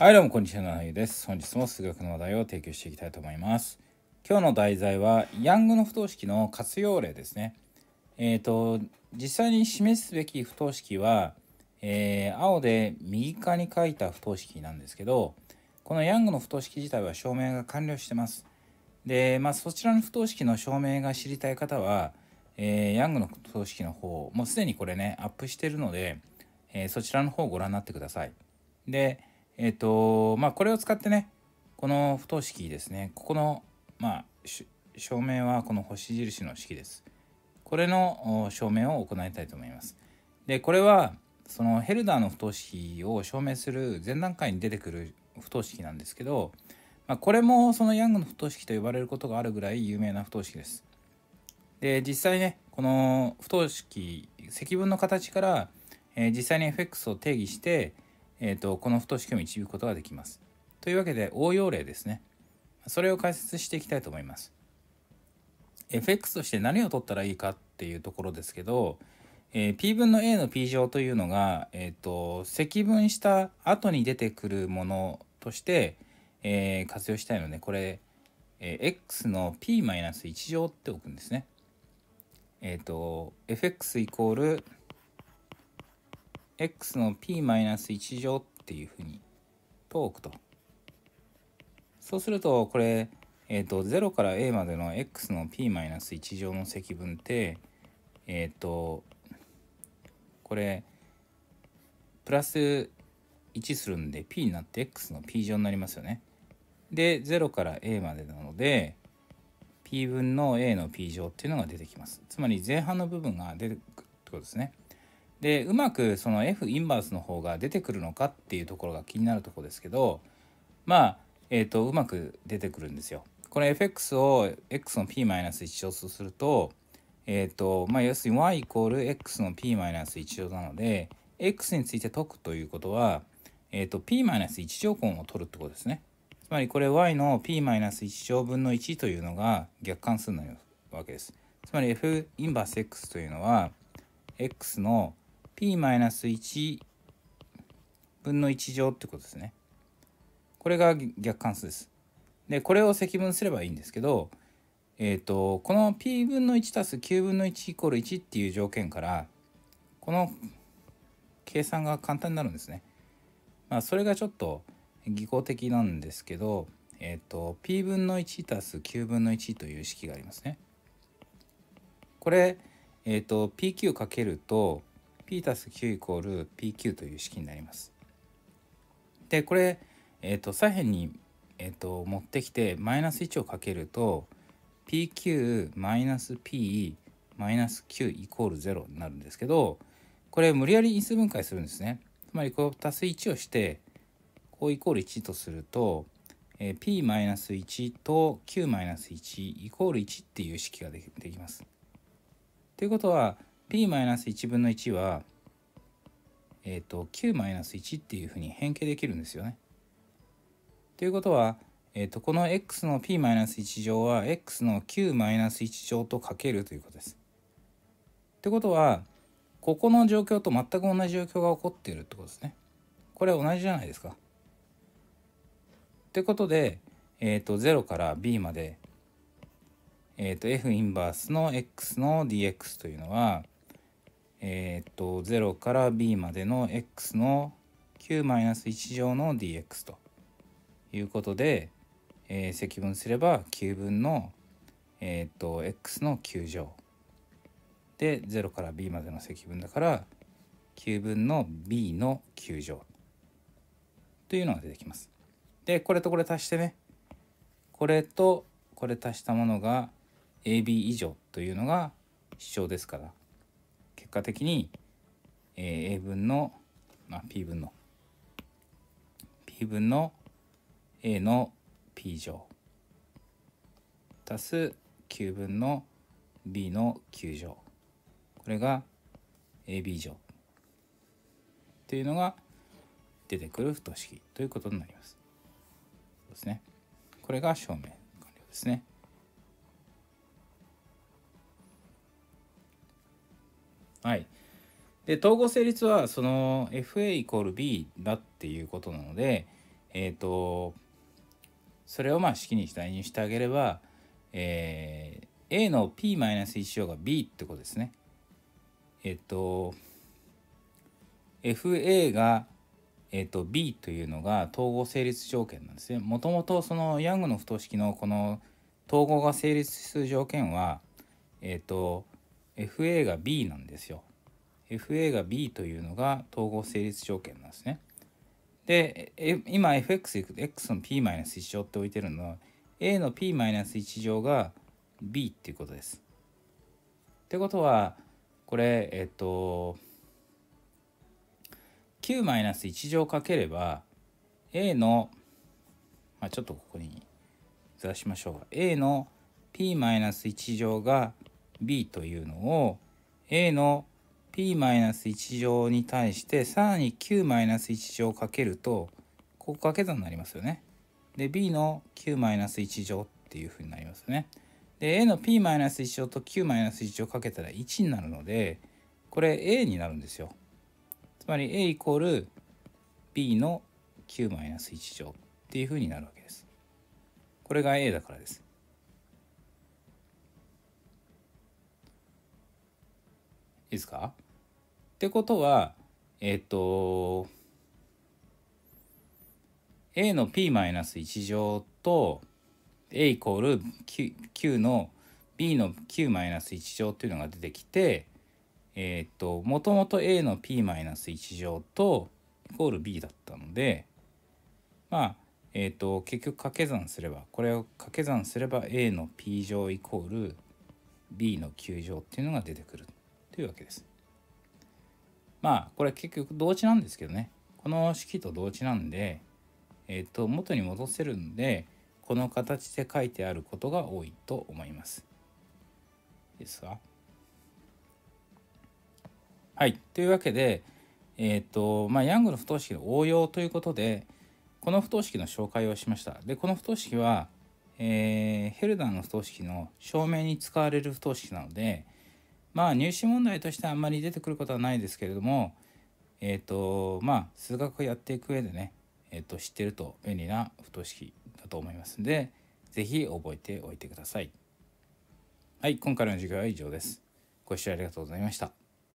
はいどうもこんにちは、ななゆです。本日も数学の話題を提供していきたいと思います。今日の題材は、ヤングの不等式の活用例ですね。えっ、ー、と、実際に示すべき不等式は、えー、青で右側に書いた不等式なんですけど、このヤングの不等式自体は証明が完了してます。で、まあ、そちらの不等式の証明が知りたい方は、えー、ヤングの不等式の方、もうすでにこれね、アップしてるので、えそちらの方をご覧になってください。で、えっ、ー、とまあこれを使ってねこの不等式ですねここのまあ証明はこの星印の式ですこれの証明を行いたいと思いますでこれはそのヘルダーの不等式を証明する前段階に出てくる不等式なんですけど、まあ、これもそのヤングの不等式と呼ばれることがあるぐらい有名な不等式ですで実際ねこの不等式積分の形から、えー、実際に fx を定義して、えーと、この不等式を導くことができます。というわけで応用例ですね。それを解説していきたいと思います。fx として何を取ったらいいかっていうところですけど、えー、p 分の a の p 乗というのが、えーと、と積分した後に出てくるものとして、えー、活用したいのでこれ、えー、x の p-1 乗っておくんですね。えっ、ー、と fx イコール x の p-1 乗っていうふうにとくと。そうするとこれ、えーと、と0から a までの x の p-1 乗の積分ってえっ、ー、とこれプラス1するんで p になって x の p 乗になりますよね。で0から a までなので p 分の a の p 乗っていうのが出てきます。つまり前半の部分が出てくるってことですね。でうまくその F インバースの方が出てくるのかっていうところが気になるところですけどまあ、えーと、うまく出てくるんですよ。これ fx を x の p-1 乗とすると,、えーとまあ、要するに y イコール x の p-1 乗なので x について解くということは、えーと、と p-1 乗根を取るってことですね。つまりこれ y の p-1 乗分の1というのが逆関数になるわけです。つまり f インバース x というのは x の p-1 分の1乗ってことですね。これが逆関数です。で、これを積分すればいいんですけど、えっ、ー、と、この p 分の1たす9分の1イコール1っていう条件から、この計算が簡単になるんですね。まあ、それがちょっと技巧的なんですけど、えっ、ー、と、p 分の1たす9分の1という式がありますね。これ、えっ、ー、と、pq かけると、P Q イコール PQ という式になります。でこれ、えーと、左辺に、えーと、持ってきてマイナス1をかけると PQ マイナス P マイナス Q イコール0になるんですけどこれ無理やり因数分解するんですね。つまりこう足す1をしてこうイコール1とすると、えー、P マイナス1と Q マイナス1イコール1っていう式ができます。ということは p-1 分の1は、えっ、ー、と q-1 っていうふうに変形できるんですよね。ということは、えっ、ー、とこの x の p-1 乗は x の q-1 乗とかけるということです。ってことはここの状況と全く同じ状況が起こっているってことですね。これ同じじゃないですか。ってことで、えっ、ー、と0から b まで、えっ、ー、と f インバースの x の dx というのはえー、っと0から b までの x の9 1乗の dx ということで、えー、積分すれば9分の、えー、っと x の9乗で0から b までの積分だから9分の b の9乗というのが出てきます。でこれとこれ足してねこれとこれ足したものが AB 以上というのが主張ですから結果的に、え A 分の、まあ、P 分の P 分の A の P 乗足す Q 分の B の Q 乗これが AB 乗っていうのが出てくる不等式ということになります。そうですね。これが証明完了ですね。はい。で、統合成立は、その FA イコール B だっていうことなので、えっ、ー、と、それをまあ式に代入してあげれば、えー、A の p 1乗が B ってことですね。えっ、ー、と、FA が、えーと、B というのが統合成立条件なんですね。もともとそのヤングの不等式のこの統合が成立する条件は、えーと FA が B なんですよ。FA が B というのが統合成立条件なんですね。で、今 FX x の P-1 乗って置いてるのは A の P-1 乗が B っていうことです。ってことはこれえっと9-1乗かければ A の、まあ、ちょっとここにずらしましょう A の P-1 乗が B b というのを a の p-1 乗に対してさらに q-1 乗をかけるとここ掛け算になりますよね。で b の q-1 乗っていうふうになりますよね。で a の p-1 乗と q-1 乗かけたら1になるのでこれ a になるんですよ。つまり a イコール b の q-1 乗っていうふうになるわけです。これが a だからです。いですかってことはえっ、と a の p-1 乗と a イコール q, の b の q-1 乗っていうのが出てきてえっ、ともともと a の p-1 乗とイコール b だったのでまあえっ、と結局掛け算すればこれを掛け算すれば a の p 乗イコール b の q 乗っていうのが出てくる。いうわけです。まあこれ結局同値なんですけどねこの式と同値なんで、えっと元に戻せるんでこの形で書いてあることが多いと思います。ですが。はい。というわけで、えっ、と、まあ、ヤングの不等式の応用ということで、この不等式の紹介をしました。で、この不等式は、えー、ヘルダーの不等式の証明に使われる不等式なので、まあ入試問題としてあんまり出てくることはないですけれどもえっ、ー、とまあ数学をやっていく上でね、えーと、知ってると便利な不等式だと思いますんで是非覚えておいてください。はい今回の授業は以上です。ご視聴ありがとうございました。